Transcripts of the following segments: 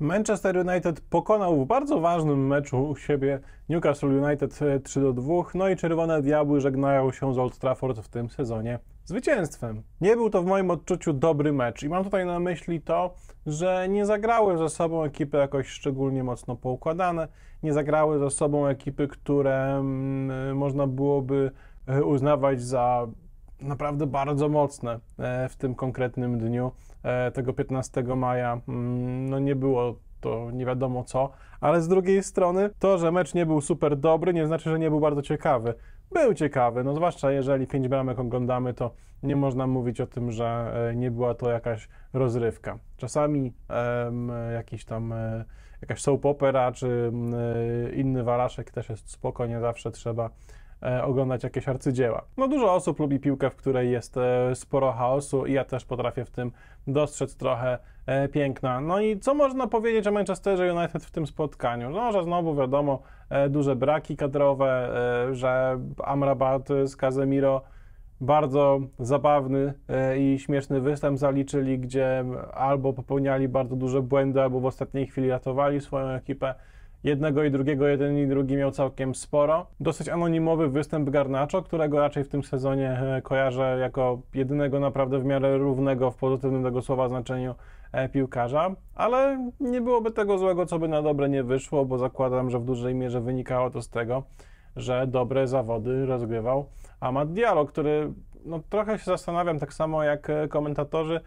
Manchester United pokonał w bardzo ważnym meczu u siebie Newcastle United 3 e, do 2, no i Czerwone Diabły żegnają się z Old Trafford w tym sezonie zwycięstwem. Nie był to w moim odczuciu dobry mecz i mam tutaj na myśli to, że nie zagrały ze sobą ekipy jakoś szczególnie mocno poukładane, nie zagrały ze sobą ekipy, które mm, e, można byłoby e, uznawać za naprawdę bardzo mocne e, w tym konkretnym dniu, e, tego 15 maja. Mm, no nie było to nie wiadomo co, ale z drugiej strony to, że mecz nie był super dobry, nie znaczy, że nie był bardzo ciekawy. Był ciekawy, no zwłaszcza jeżeli pięć bramek oglądamy, to nie można mówić o tym, że e, nie była to jakaś rozrywka. Czasami um, jakiś tam jakaś soap opera czy mm, inny walaszek też jest spoko, nie zawsze trzeba E, oglądać jakieś arcydzieła. No dużo osób lubi piłkę, w której jest e, sporo chaosu i ja też potrafię w tym dostrzec trochę e, piękna. No i co można powiedzieć o Manchesterze United w tym spotkaniu? No, że znowu wiadomo, duże braki kadrowe, że Amrabat z Casemiro bardzo zabawny i śmieszny występ zaliczyli, gdzie albo popełniali bardzo duże błędy, albo w ostatniej chwili ratowali swoją ekipę jednego i drugiego, jeden i drugi miał całkiem sporo. Dosyć anonimowy występ Garnacho, którego raczej w tym sezonie e, kojarzę jako jedynego naprawdę w miarę równego w pozytywnym tego słowa znaczeniu e, piłkarza, ale nie byłoby tego złego, co by na dobre nie wyszło, bo zakładam, że w dużej mierze wynikało to z tego, że dobre zawody rozgrywał Amad Diallo, który no, trochę się zastanawiam, tak samo jak e, komentatorzy,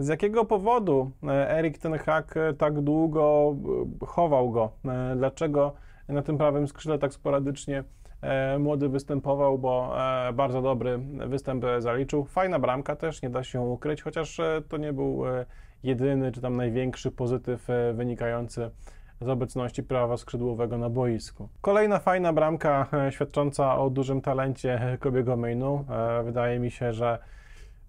z jakiego powodu e, Erik ten hak e, tak długo e, chował go? Dlaczego na tym prawym skrzydle tak sporadycznie młody występował, bo bardzo dobry występ zaliczył. Fajna bramka też, nie da się ukryć, chociaż to nie był jedyny czy tam największy pozytyw wynikający z obecności prawa skrzydłowego na boisku. Kolejna fajna bramka świadcząca o dużym talencie Kobiego Mainu. Wydaje mi się, że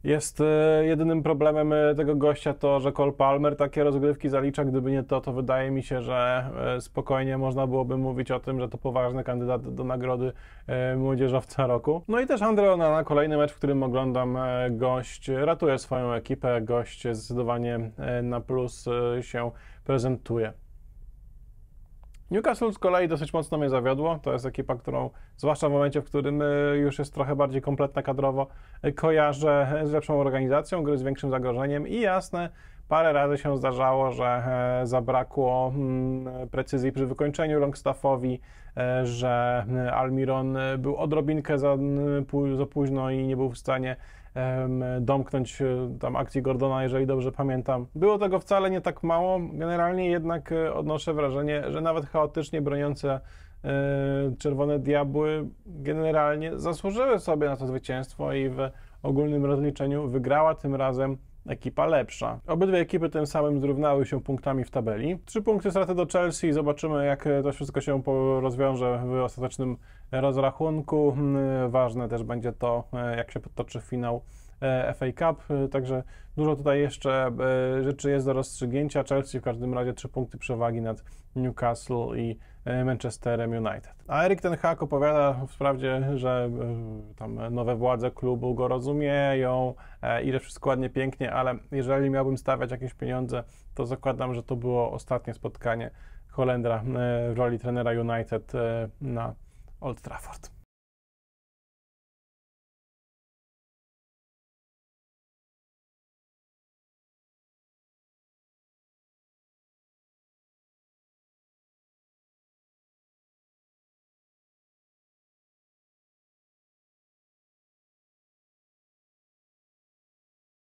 jest e, jedynym problemem e, tego gościa to, że Cole Palmer takie rozgrywki zalicza. Gdyby nie to, to wydaje mi się, że e, spokojnie można byłoby mówić o tym, że to poważny kandydat do nagrody młodzieżowca roku. No i też Andre Onana, kolejny mecz, w którym oglądam gość, ratuje swoją ekipę, gość zdecydowanie na plus się prezentuje. Newcastle z kolei dosyć mocno mnie zawiodło. To jest ekipa, którą, zwłaszcza w momencie, w którym y, już jest trochę bardziej kompletna kadrowo, y, kojarzę z lepszą organizacją gry, z większym zagrożeniem i jasne, Parę razy się zdarzało, że e, zabrakło mm, precyzji przy wykończeniu Longstaffowi, e, że e, Almiron był odrobinkę za, za późno i nie był w stanie domknąć tam akcji Gordona, jeżeli dobrze pamiętam. Było tego wcale nie tak mało. Generalnie jednak odnoszę wrażenie, że nawet chaotycznie broniące Czerwone Diabły generalnie zasłużyły sobie na to zwycięstwo i w ogólnym rozliczeniu wygrała tym razem ekipa lepsza. Obydwie ekipy tym samym zrównały się punktami w tabeli. Trzy punkty straty do Chelsea i zobaczymy, jak e, to wszystko się rozwiąże w ostatecznym rozrachunku. Hmm, ważne też będzie to, e, jak się potoczy finał E, FA Cup, e, także dużo tutaj jeszcze e, rzeczy jest do rozstrzygnięcia. Chelsea w każdym razie trzy punkty przewagi nad Newcastle i Manchesterem United. A Erik ten Hag opowiada wprawdzie, że tam nowe władze klubu go rozumieją i że wszystko ładnie pięknie, ale jeżeli miałbym stawiać jakieś pieniądze, to zakładam, że to było ostatnie spotkanie Holendra w roli trenera United na Old Trafford.